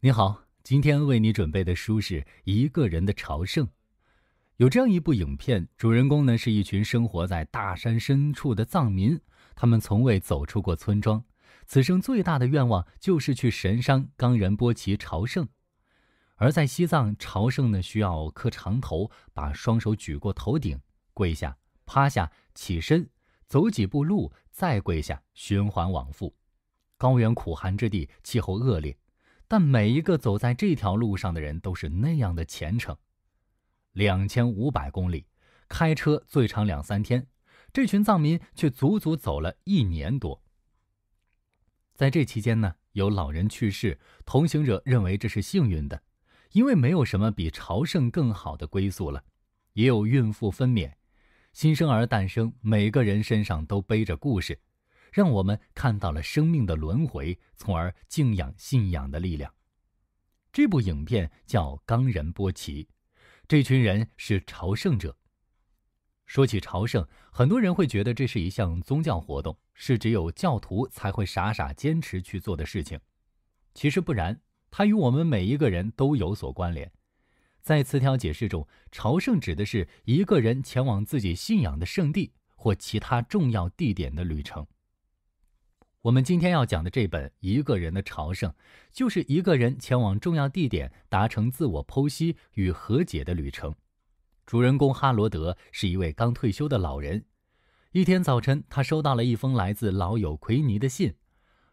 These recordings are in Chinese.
你好，今天为你准备的书是《一个人的朝圣》。有这样一部影片，主人公呢是一群生活在大山深处的藏民，他们从未走出过村庄，此生最大的愿望就是去神山冈仁波齐朝圣。而在西藏，朝圣呢需要磕长头，把双手举过头顶，跪下、趴下、起身，走几步路，再跪下，循环往复。高原苦寒之地，气候恶劣。但每一个走在这条路上的人都是那样的虔诚。两千五百公里，开车最长两三天，这群藏民却足足走了一年多。在这期间呢，有老人去世，同行者认为这是幸运的，因为没有什么比朝圣更好的归宿了。也有孕妇分娩，新生儿诞生，每个人身上都背着故事。让我们看到了生命的轮回，从而敬仰信仰的力量。这部影片叫《冈仁波齐》，这群人是朝圣者。说起朝圣，很多人会觉得这是一项宗教活动，是只有教徒才会傻傻坚持去做的事情。其实不然，它与我们每一个人都有所关联。在词条解释中，朝圣指的是一个人前往自己信仰的圣地或其他重要地点的旅程。我们今天要讲的这本《一个人的朝圣》，就是一个人前往重要地点、达成自我剖析与和解的旅程。主人公哈罗德是一位刚退休的老人。一天早晨，他收到了一封来自老友奎尼的信。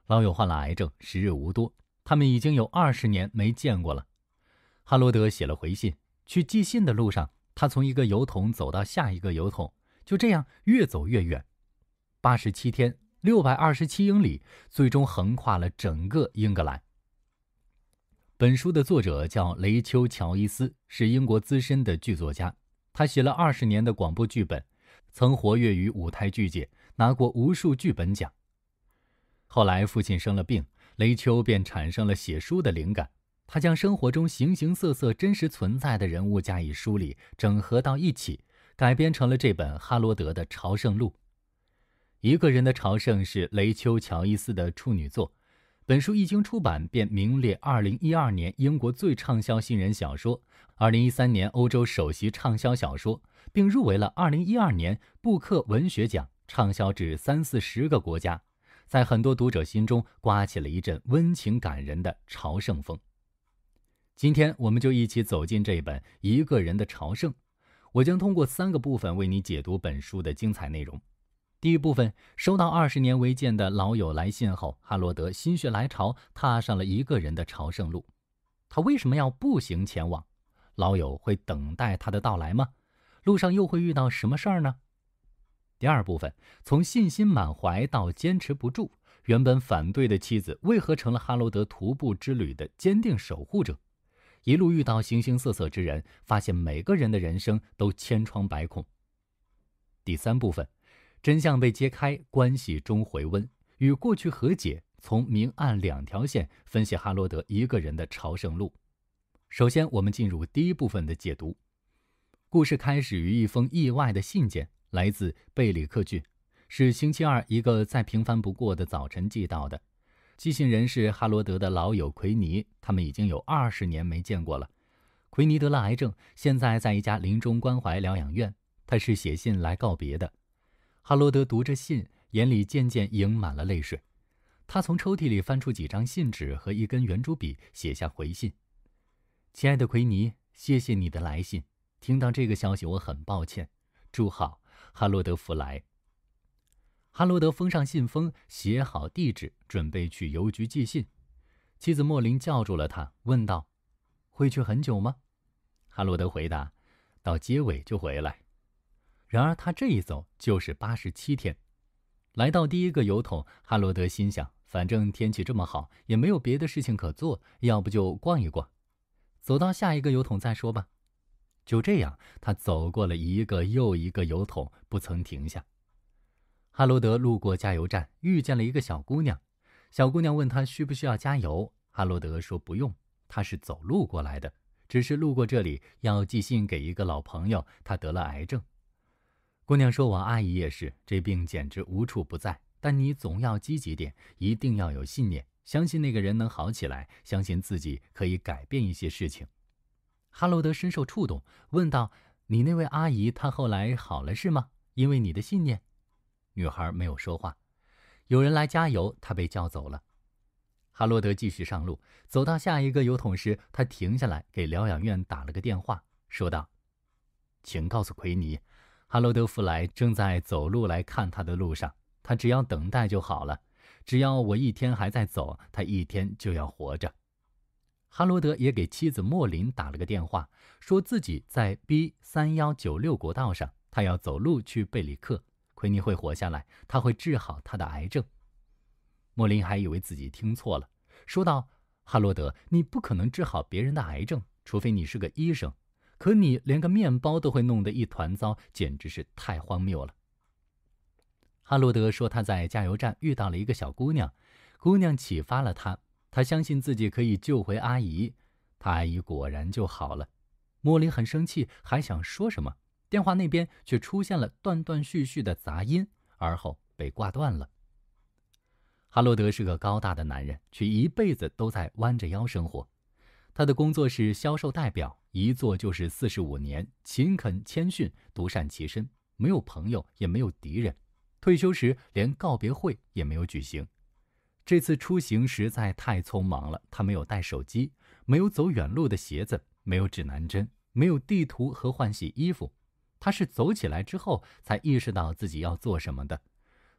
老友患了癌症，时日无多。他们已经有二十年没见过了。哈罗德写了回信。去寄信的路上，他从一个油桶走到下一个油桶，就这样越走越远。八十七天。六百二十七英里，最终横跨了整个英格兰。本书的作者叫雷丘·乔伊斯，是英国资深的剧作家。他写了二十年的广播剧本，曾活跃于舞台剧界，拿过无数剧本奖。后来父亲生了病，雷丘便产生了写书的灵感。他将生活中形形色色、真实存在的人物加以梳理、整合到一起，改编成了这本《哈罗德的朝圣路》。一个人的朝圣是雷丘·乔伊斯的处女作。本书一经出版便名列二零一二年英国最畅销新人小说，二零一三年欧洲首席畅销小说，并入围了二零一二年布克文学奖，畅销至三四十个国家，在很多读者心中刮起了一阵温情感人的朝圣风。今天，我们就一起走进这本《一个人的朝圣》，我将通过三个部分为你解读本书的精彩内容。第一部分，收到二十年未见的老友来信后，哈罗德心血来潮踏上了一个人的朝圣路。他为什么要步行前往？老友会等待他的到来吗？路上又会遇到什么事儿呢？第二部分，从信心满怀到坚持不住，原本反对的妻子为何成了哈罗德徒步之旅的坚定守护者？一路遇到形形色色之人，发现每个人的人生都千疮百孔。第三部分。真相被揭开，关系终回温，与过去和解。从明暗两条线分析哈罗德一个人的朝圣路。首先，我们进入第一部分的解读。故事开始于一封意外的信件，来自贝里克郡，是星期二一个再平凡不过的早晨寄到的。寄信人是哈罗德的老友奎尼，他们已经有二十年没见过了。奎尼得了癌症，现在在一家临终关怀疗养院，他是写信来告别的。哈罗德读着信，眼里渐渐盈满了泪水。他从抽屉里翻出几张信纸和一根圆珠笔，写下回信：“亲爱的奎尼，谢谢你的来信。听到这个消息，我很抱歉。祝好，哈罗德·弗莱。”哈罗德封上信封，写好地址，准备去邮局寄信。妻子莫林叫住了他，问道：“会去很久吗？”哈罗德回答：“到结尾就回来。”然而他这一走就是八十七天。来到第一个油桶，哈罗德心想：反正天气这么好，也没有别的事情可做，要不就逛一逛，走到下一个油桶再说吧。就这样，他走过了一个又一个油桶，不曾停下。哈罗德路过加油站，遇见了一个小姑娘。小姑娘问他需不需要加油。哈罗德说不用，他是走路过来的，只是路过这里要寄信给一个老朋友，他得了癌症。姑娘说：“我阿姨也是，这病简直无处不在。但你总要积极点，一定要有信念，相信那个人能好起来，相信自己可以改变一些事情。”哈罗德深受触动，问道：“你那位阿姨她后来好了是吗？因为你的信念？”女孩没有说话。有人来加油，她被叫走了。哈罗德继续上路，走到下一个油桶时，他停下来给疗养院打了个电话，说道：“请告诉奎尼。”哈罗德·弗莱正在走路来看他的路上，他只要等待就好了。只要我一天还在走，他一天就要活着。哈罗德也给妻子莫林打了个电话，说自己在 B 三幺九六国道上，他要走路去贝里克。奎尼会活下来，他会治好他的癌症。莫林还以为自己听错了，说道：“哈罗德，你不可能治好别人的癌症，除非你是个医生。”可你连个面包都会弄得一团糟，简直是太荒谬了。哈罗德说他在加油站遇到了一个小姑娘，姑娘启发了他，他相信自己可以救回阿姨，他阿姨果然就好了。莫莉很生气，还想说什么，电话那边却出现了断断续续的杂音，而后被挂断了。哈罗德是个高大的男人，却一辈子都在弯着腰生活。他的工作是销售代表，一做就是四十五年，勤恳谦逊，独善其身，没有朋友，也没有敌人。退休时连告别会也没有举行。这次出行实在太匆忙了，他没有带手机，没有走远路的鞋子，没有指南针，没有地图和换洗衣服。他是走起来之后才意识到自己要做什么的，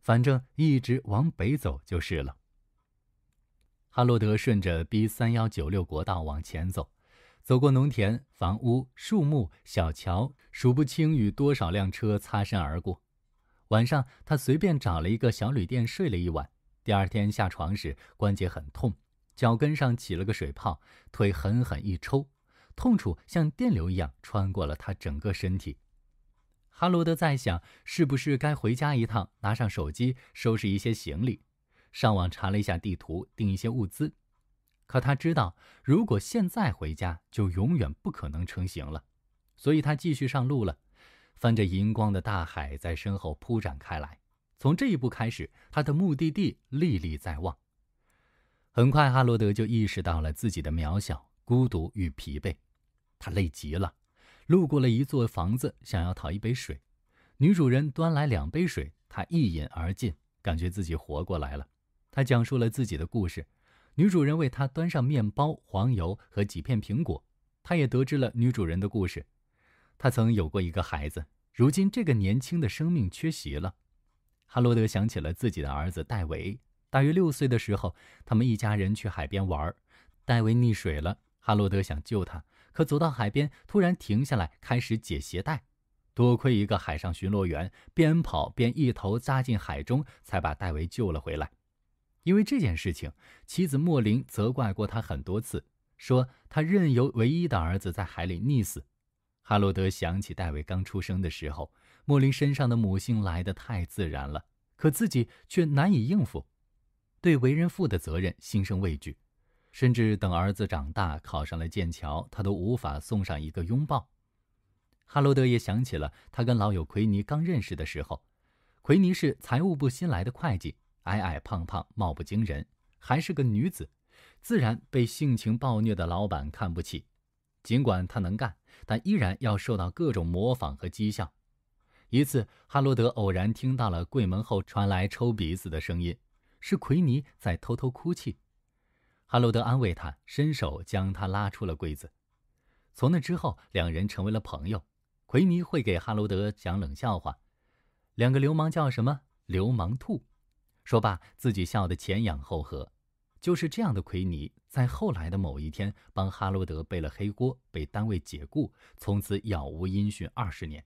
反正一直往北走就是了。哈罗德顺着 B 三幺九六国道往前走，走过农田、房屋、树木、小桥，数不清与多少辆车擦身而过。晚上，他随便找了一个小旅店睡了一晚。第二天下床时，关节很痛，脚跟上起了个水泡，腿狠狠一抽，痛楚像电流一样穿过了他整个身体。哈罗德在想，是不是该回家一趟，拿上手机，收拾一些行李。上网查了一下地图，订一些物资。可他知道，如果现在回家，就永远不可能成行了。所以他继续上路了。翻着银光的大海在身后铺展开来。从这一步开始，他的目的地历历在望。很快，哈罗德就意识到了自己的渺小、孤独与疲惫。他累极了，路过了一座房子，想要讨一杯水。女主人端来两杯水，他一饮而尽，感觉自己活过来了。他讲述了自己的故事，女主人为他端上面包、黄油和几片苹果。他也得知了女主人的故事，他曾有过一个孩子，如今这个年轻的生命缺席了。哈罗德想起了自己的儿子戴维，大约六岁的时候，他们一家人去海边玩，戴维溺水了。哈罗德想救他，可走到海边突然停下来，开始解鞋带。多亏一个海上巡逻员边跑边一头扎进海中，才把戴维救了回来。因为这件事情，妻子莫林责怪过他很多次，说他任由唯一的儿子在海里溺死。哈罗德想起戴维刚出生的时候，莫林身上的母性来得太自然了，可自己却难以应付，对为人父的责任心生畏惧，甚至等儿子长大考上了剑桥，他都无法送上一个拥抱。哈罗德也想起了他跟老友奎尼刚认识的时候，奎尼是财务部新来的会计。矮矮胖胖，貌不惊人，还是个女子，自然被性情暴虐的老板看不起。尽管她能干，但依然要受到各种模仿和讥笑。一次，哈罗德偶然听到了柜门后传来抽鼻子的声音，是奎尼在偷偷哭泣。哈罗德安慰他，伸手将他拉出了柜子。从那之后，两人成为了朋友。奎尼会给哈罗德讲冷笑话。两个流氓叫什么？流氓兔。说罢，自己笑得前仰后合。就是这样的奎尼，在后来的某一天帮哈罗德背了黑锅，被单位解雇，从此杳无音讯二十年。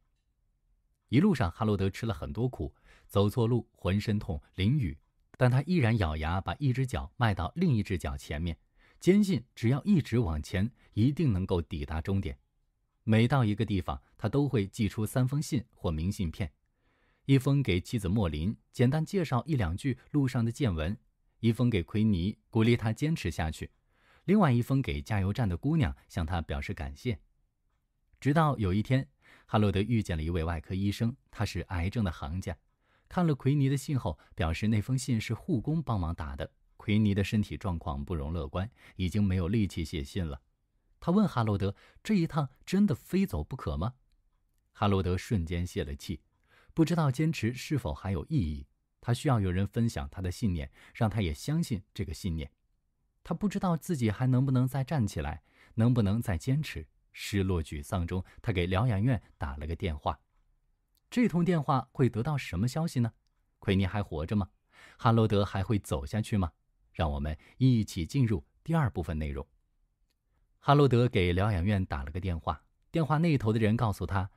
一路上，哈罗德吃了很多苦，走错路浑身痛，淋雨，但他依然咬牙把一只脚迈到另一只脚前面，坚信只要一直往前，一定能够抵达终点。每到一个地方，他都会寄出三封信或明信片。一封给妻子莫林，简单介绍一两句路上的见闻；一封给奎尼，鼓励他坚持下去；另外一封给加油站的姑娘，向她表示感谢。直到有一天，哈罗德遇见了一位外科医生，他是癌症的行家。看了奎尼的信后，表示那封信是护工帮忙打的。奎尼的身体状况不容乐观，已经没有力气写信了。他问哈罗德：“这一趟真的非走不可吗？”哈罗德瞬间泄了气。不知道坚持是否还有意义，他需要有人分享他的信念，让他也相信这个信念。他不知道自己还能不能再站起来，能不能再坚持。失落沮丧中，他给疗养院打了个电话。这通电话会得到什么消息呢？奎尼还活着吗？哈罗德还会走下去吗？让我们一起进入第二部分内容。哈罗德给疗养院打了个电话，电话那头的人告诉他。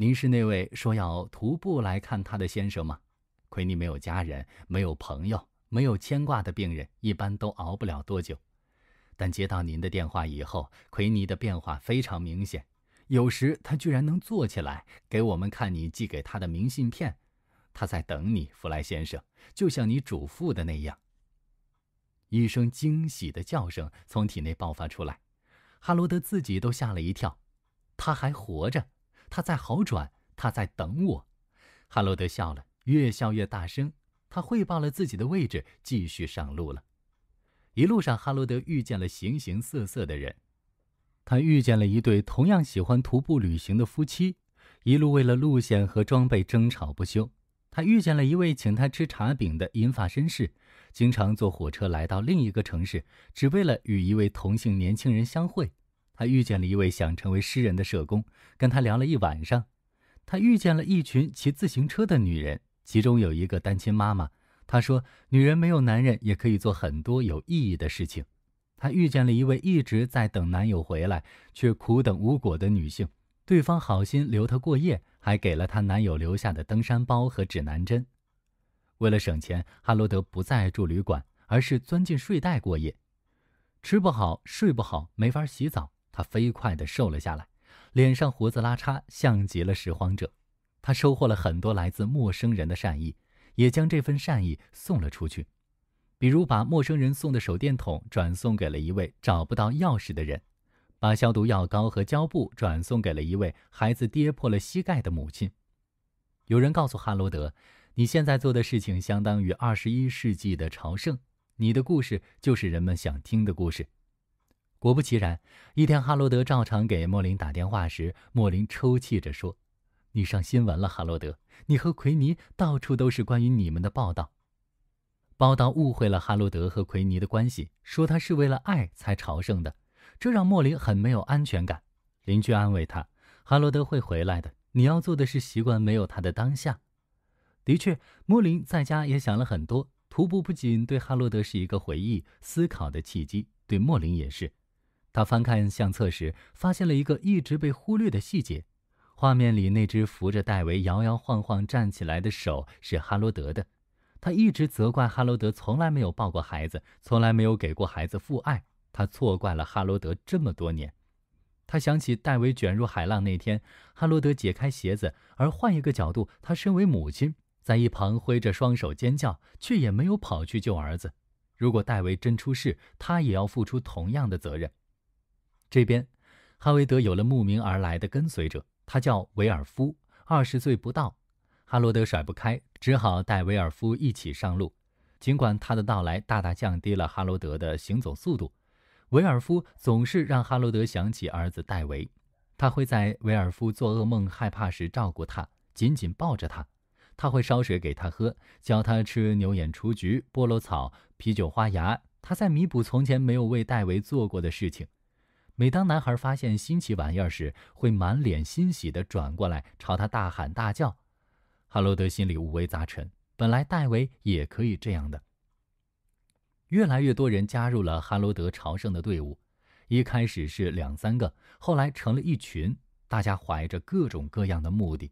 您是那位说要徒步来看他的先生吗？奎尼没有家人、没有朋友、没有牵挂的病人，一般都熬不了多久。但接到您的电话以后，奎尼的变化非常明显。有时他居然能坐起来，给我们看你寄给他的明信片。他在等你，弗莱先生，就像你嘱咐的那样。一声惊喜的叫声从体内爆发出来，哈罗德自己都吓了一跳。他还活着。他在好转，他在等我。哈罗德笑了，越笑越大声。他汇报了自己的位置，继续上路了。一路上，哈罗德遇见了形形色色的人。他遇见了一对同样喜欢徒步旅行的夫妻，一路为了路线和装备争吵不休。他遇见了一位请他吃茶饼的银发绅士，经常坐火车来到另一个城市，只为了与一位同性年轻人相会。他遇见了一位想成为诗人的社工，跟他聊了一晚上。他遇见了一群骑自行车的女人，其中有一个单亲妈妈。他说：“女人没有男人也可以做很多有意义的事情。”他遇见了一位一直在等男友回来却苦等无果的女性，对方好心留她过夜，还给了她男友留下的登山包和指南针。为了省钱，哈罗德不再住旅馆，而是钻进睡袋过夜，吃不好，睡不好，没法洗澡。他飞快地瘦了下来，脸上胡子拉碴，像极了拾荒者。他收获了很多来自陌生人的善意，也将这份善意送了出去。比如，把陌生人送的手电筒转送给了一位找不到钥匙的人，把消毒药膏和胶布转送给了一位孩子跌破了膝盖的母亲。有人告诉哈罗德：“你现在做的事情相当于二十一世纪的朝圣，你的故事就是人们想听的故事。”果不其然，一天哈罗德照常给莫林打电话时，莫林抽泣着说：“你上新闻了，哈罗德，你和奎尼到处都是关于你们的报道。报道误会了哈罗德和奎尼的关系，说他是为了爱才朝圣的，这让莫林很没有安全感。”邻居安慰他：“哈罗德会回来的，你要做的是习惯没有他的当下。”的确，莫林在家也想了很多。徒步不仅对哈罗德是一个回忆思考的契机，对莫林也是。他翻看相册时，发现了一个一直被忽略的细节：画面里那只扶着戴维摇摇晃晃站起来的手是哈罗德的。他一直责怪哈罗德，从来没有抱过孩子，从来没有给过孩子父爱。他错怪了哈罗德这么多年。他想起戴维卷入海浪那天，哈罗德解开鞋子；而换一个角度，他身为母亲，在一旁挥着双手尖叫，却也没有跑去救儿子。如果戴维真出事，他也要付出同样的责任。这边，哈维德有了慕名而来的跟随者，他叫维尔夫，二十岁不到。哈罗德甩不开，只好带维尔夫一起上路。尽管他的到来大大降低了哈罗德的行走速度，维尔夫总是让哈罗德想起儿子戴维。他会在维尔夫做噩梦、害怕时照顾他，紧紧抱着他。他会烧水给他喝，教他吃牛眼雏菊、菠萝草、啤酒花芽。他在弥补从前没有为戴维做过的事情。每当男孩发现新奇玩意儿时，会满脸欣喜地转过来朝他大喊大叫。哈罗德心里五味杂陈，本来戴维也可以这样的。越来越多人加入了哈罗德朝圣的队伍，一开始是两三个，后来成了一群。大家怀着各种各样的目的，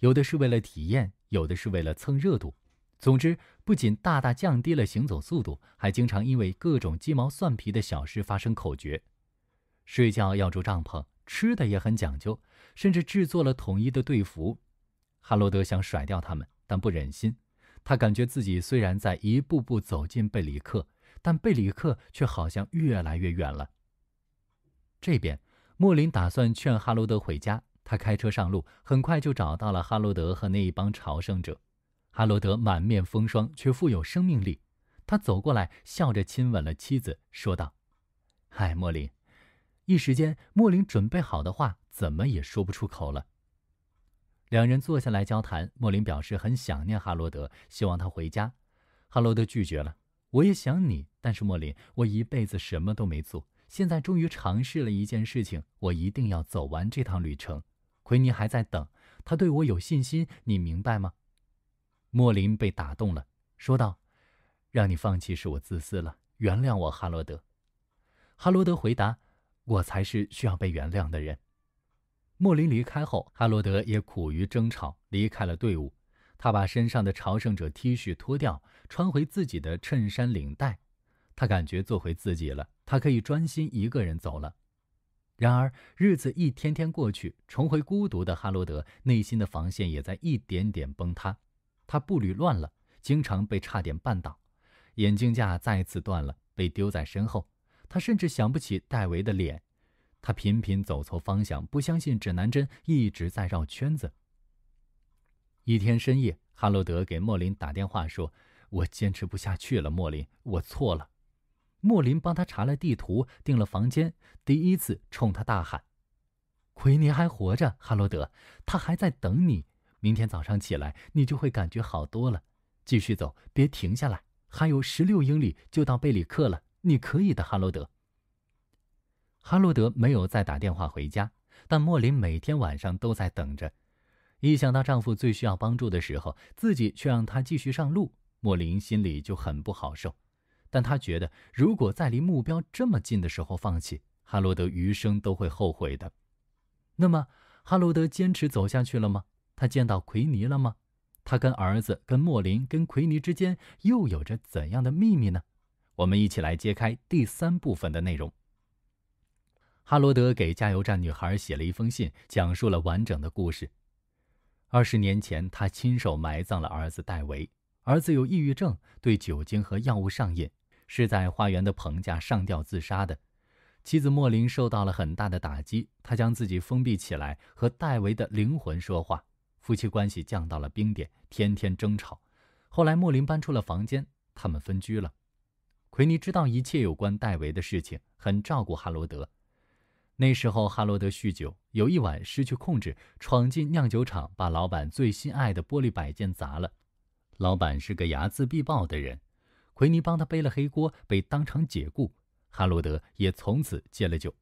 有的是为了体验，有的是为了蹭热度。总之，不仅大大降低了行走速度，还经常因为各种鸡毛蒜皮的小事发生口角。睡觉要住帐篷，吃的也很讲究，甚至制作了统一的队服。哈罗德想甩掉他们，但不忍心。他感觉自己虽然在一步步走近贝里克，但贝里克却好像越来越远了。这边，莫林打算劝哈罗德回家。他开车上路，很快就找到了哈罗德和那一帮朝圣者。哈罗德满面风霜，却富有生命力。他走过来，笑着亲吻了妻子，说道：“嗨，莫林。”一时间，莫林准备好的话怎么也说不出口了。两人坐下来交谈，莫林表示很想念哈罗德，希望他回家。哈罗德拒绝了：“我也想你，但是莫林，我一辈子什么都没做，现在终于尝试了一件事情，我一定要走完这趟旅程。”奎尼还在等，他对我有信心，你明白吗？莫林被打动了，说道：“让你放弃是我自私了，原谅我，哈罗德。”哈罗德回答。我才是需要被原谅的人。莫林离开后，哈罗德也苦于争吵，离开了队伍。他把身上的朝圣者 T 恤脱掉，穿回自己的衬衫领带。他感觉做回自己了，他可以专心一个人走了。然而，日子一天天过去，重回孤独的哈罗德内心的防线也在一点点崩塌。他步履乱了，经常被差点绊倒，眼镜架再次断了，被丢在身后。他甚至想不起戴维的脸，他频频走错方向，不相信指南针一直在绕圈子。一天深夜，哈罗德给莫林打电话说：“我坚持不下去了，莫林，我错了。”莫林帮他查了地图，订了房间。第一次冲他大喊：“奎尼还活着，哈罗德，他还在等你。明天早上起来，你就会感觉好多了。继续走，别停下来。还有十六英里就到贝里克了。”你可以的，哈罗德。哈罗德没有再打电话回家，但莫林每天晚上都在等着。一想到丈夫最需要帮助的时候，自己却让他继续上路，莫林心里就很不好受。但他觉得，如果在离目标这么近的时候放弃，哈罗德余生都会后悔的。那么，哈罗德坚持走下去了吗？他见到奎尼了吗？他跟儿子、跟莫林、跟奎尼之间又有着怎样的秘密呢？我们一起来揭开第三部分的内容。哈罗德给加油站女孩写了一封信，讲述了完整的故事。二十年前，他亲手埋葬了儿子戴维。儿子有抑郁症，对酒精和药物上瘾，是在花园的棚架上吊自杀的。妻子莫林受到了很大的打击，她将自己封闭起来，和戴维的灵魂说话。夫妻关系降到了冰点，天天争吵。后来，莫林搬出了房间，他们分居了。奎尼知道一切有关戴维的事情，很照顾哈罗德。那时候哈罗德酗酒，有一晚失去控制，闯进酿酒厂，把老板最心爱的玻璃摆件砸了。老板是个睚眦必报的人，奎尼帮他背了黑锅，被当场解雇。哈罗德也从此戒了酒。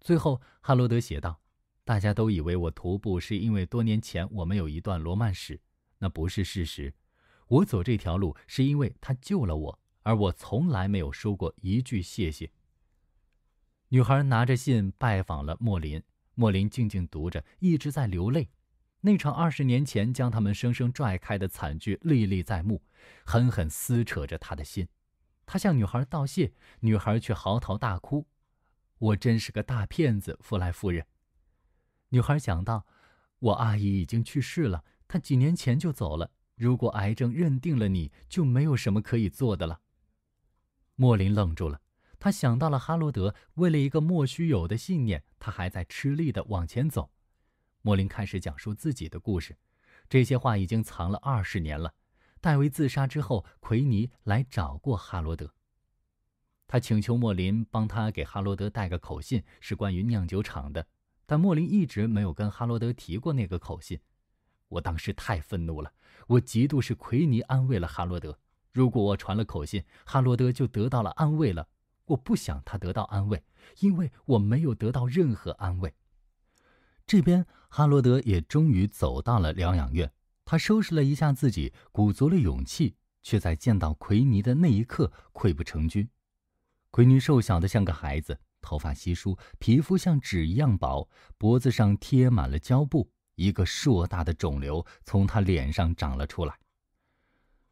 最后，哈罗德写道：“大家都以为我徒步是因为多年前我们有一段罗曼史，那不是事实。我走这条路是因为他救了我。”而我从来没有说过一句谢谢。女孩拿着信拜访了莫林，莫林静静读着，一直在流泪。那场二十年前将他们生生拽开的惨剧历历在目，狠狠撕扯着他的心。他向女孩道谢，女孩却嚎啕大哭：“我真是个大骗子，弗莱夫人。”女孩想到，我阿姨已经去世了，她几年前就走了。如果癌症认定了你，就没有什么可以做的了。莫林愣住了，他想到了哈罗德为了一个莫须有的信念，他还在吃力地往前走。莫林开始讲述自己的故事，这些话已经藏了二十年了。戴维自杀之后，奎尼来找过哈罗德，他请求莫林帮他给哈罗德带个口信，是关于酿酒厂的。但莫林一直没有跟哈罗德提过那个口信。我当时太愤怒了，我极度是奎尼安慰了哈罗德。如果我传了口信，哈罗德就得到了安慰了。我不想他得到安慰，因为我没有得到任何安慰。这边哈罗德也终于走到了疗养院，他收拾了一下自己，鼓足了勇气，却在见到奎尼的那一刻溃不成军。奎尼瘦小的像个孩子，头发稀疏，皮肤像纸一样薄，脖子上贴满了胶布，一个硕大的肿瘤从他脸上长了出来。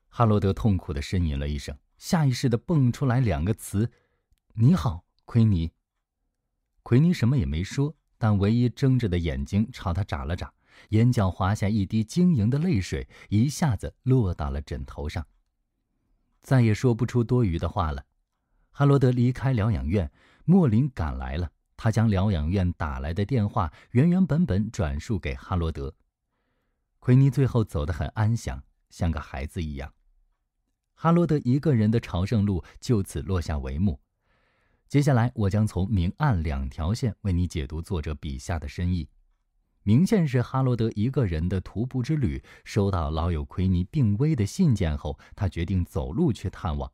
哈罗德痛苦的呻吟了一声，下意识的蹦出来两个词：“你好，奎尼。”奎尼什么也没说，但唯一睁着的眼睛朝他眨了眨，眼角滑下一滴晶莹的泪水，一下子落到了枕头上，再也说不出多余的话了。哈罗德离开疗养院，莫林赶来了，他将疗养院打来的电话原原本本转述给哈罗德。奎尼最后走得很安详，像个孩子一样。哈罗德一个人的朝圣路就此落下帷幕。接下来，我将从明暗两条线为你解读作者笔下的深意。明线是哈罗德一个人的徒步之旅。收到老友奎尼病危的信件后，他决定走路去探望。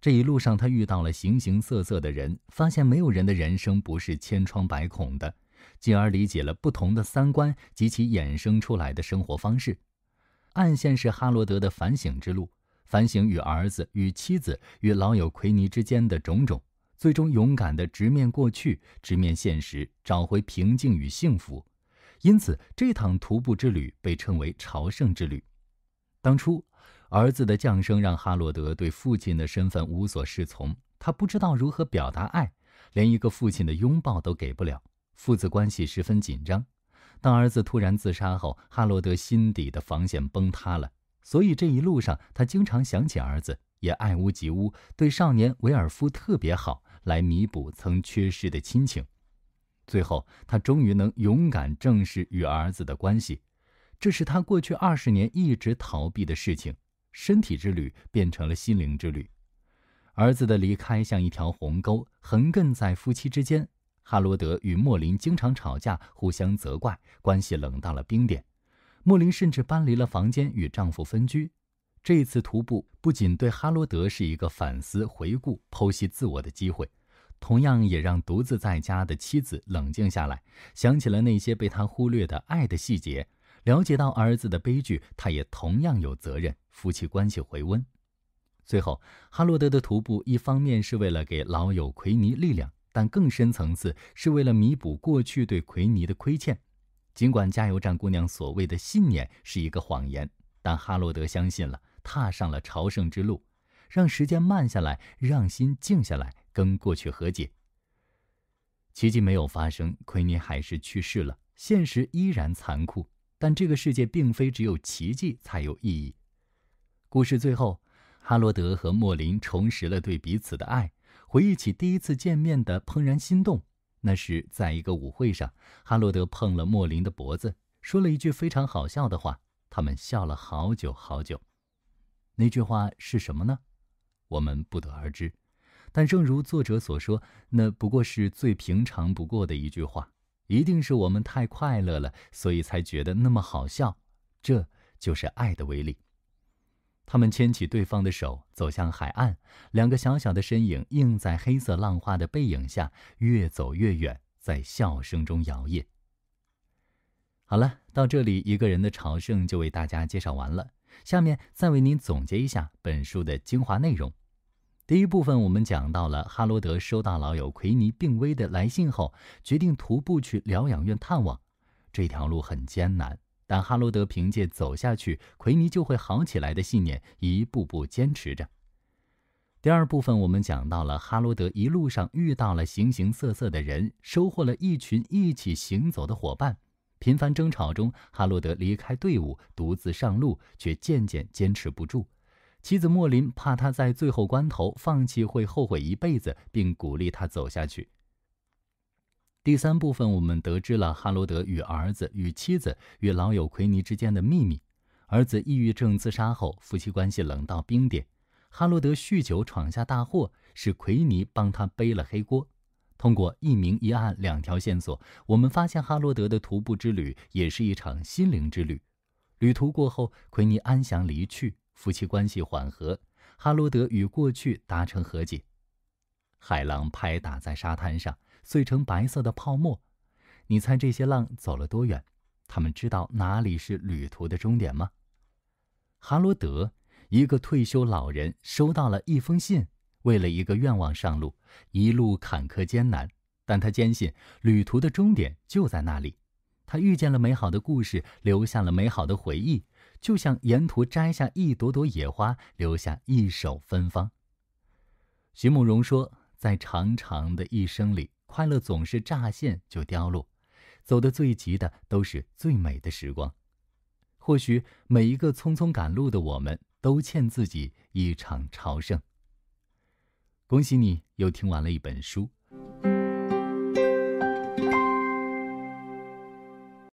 这一路上，他遇到了形形色色的人，发现没有人的人生不是千疮百孔的，进而理解了不同的三观及其衍生出来的生活方式。暗线是哈罗德的反省之路。反省与儿子、与妻子、与老友奎尼之间的种种，最终勇敢地直面过去，直面现实，找回平静与幸福。因此，这趟徒步之旅被称为朝圣之旅。当初，儿子的降生让哈罗德对父亲的身份无所适从，他不知道如何表达爱，连一个父亲的拥抱都给不了，父子关系十分紧张。当儿子突然自杀后，哈罗德心底的防线崩塌了。所以这一路上，他经常想起儿子，也爱屋及乌，对少年维尔夫特别好，来弥补曾缺失的亲情。最后，他终于能勇敢正视与儿子的关系，这是他过去二十年一直逃避的事情。身体之旅变成了心灵之旅。儿子的离开像一条鸿沟，横亘在夫妻之间。哈罗德与莫林经常吵架，互相责怪，关系冷到了冰点。莫林甚至搬离了房间，与丈夫分居。这一次徒步不仅对哈罗德是一个反思、回顾、剖析自我的机会，同样也让独自在家的妻子冷静下来，想起了那些被他忽略的爱的细节，了解到儿子的悲剧，他也同样有责任。夫妻关系回温。最后，哈罗德的徒步一方面是为了给老友奎尼力量，但更深层次是为了弥补过去对奎尼的亏欠。尽管加油站姑娘所谓的信念是一个谎言，但哈罗德相信了，踏上了朝圣之路，让时间慢下来，让心静下来，跟过去和解。奇迹没有发生，奎尼还是去世了，现实依然残酷。但这个世界并非只有奇迹才有意义。故事最后，哈罗德和莫林重拾了对彼此的爱，回忆起第一次见面的怦然心动。那是在一个舞会上，哈罗德碰了莫林的脖子，说了一句非常好笑的话。他们笑了好久好久。那句话是什么呢？我们不得而知。但正如作者所说，那不过是最平常不过的一句话。一定是我们太快乐了，所以才觉得那么好笑。这就是爱的威力。他们牵起对方的手，走向海岸。两个小小的身影映在黑色浪花的背影下，越走越远，在笑声中摇曳。好了，到这里，一个人的朝圣就为大家介绍完了。下面再为您总结一下本书的精华内容。第一部分，我们讲到了哈罗德收到老友奎尼病危的来信后，决定徒步去疗养院探望。这条路很艰难。但哈罗德凭借“走下去，奎尼就会好起来”的信念，一步步坚持着。第二部分我们讲到了哈罗德一路上遇到了形形色色的人，收获了一群一起行走的伙伴。频繁争吵中，哈罗德离开队伍，独自上路，却渐渐坚持不住。妻子莫林怕他在最后关头放弃会后悔一辈子，并鼓励他走下去。第三部分，我们得知了哈罗德与儿子、与妻子、与老友奎尼之间的秘密。儿子抑郁症自杀后，夫妻关系冷到冰点。哈罗德酗酒闯下大祸，是奎尼帮他背了黑锅。通过一明一暗两条线索，我们发现哈罗德的徒步之旅也是一场心灵之旅。旅途过后，奎尼安详离去，夫妻关系缓和，哈罗德与过去达成和解。海浪拍打在沙滩上。碎成白色的泡沫，你猜这些浪走了多远？他们知道哪里是旅途的终点吗？哈罗德，一个退休老人，收到了一封信，为了一个愿望上路，一路坎坷艰难，但他坚信旅途的终点就在那里。他遇见了美好的故事，留下了美好的回忆，就像沿途摘下一朵朵野花，留下一首芬芳。徐慕蓉说，在长长的一生里。快乐总是乍现就凋落，走得最急的都是最美的时光。或许每一个匆匆赶路的我们，都欠自己一场朝圣。恭喜你又听完了一本书。